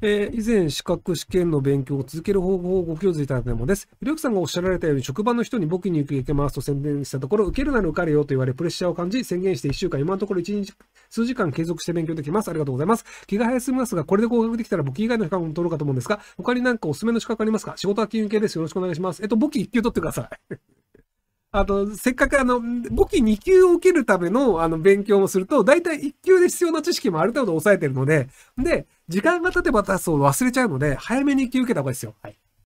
えー、以前、資格試験の勉強を続ける方法をご教示いただいたものです。ひろゆきさんがおっしゃられたように、職場の人に僕に受けますと宣伝したところ、受けるなら受かれよと言われ、プレッシャーを感じ、宣言して1週間、今のところ1日、数時間継続して勉強できます。ありがとうございます。気が早すぎますが、これで合格できたら僕以外の資格も取ろうかと思うんですが、他になんかおすすめの資格ありますか仕事は金融系です。よろしくお願いします。えっと、簿記1級取ってください。あと、せっかくあの、簿記2級を受けるためのあの勉強もすると、大体1級で必要な知識もある程度抑えてるので、で、時間が経てばたつほ忘れちゃうので、早めに1級受けた方がいいですよ。はい。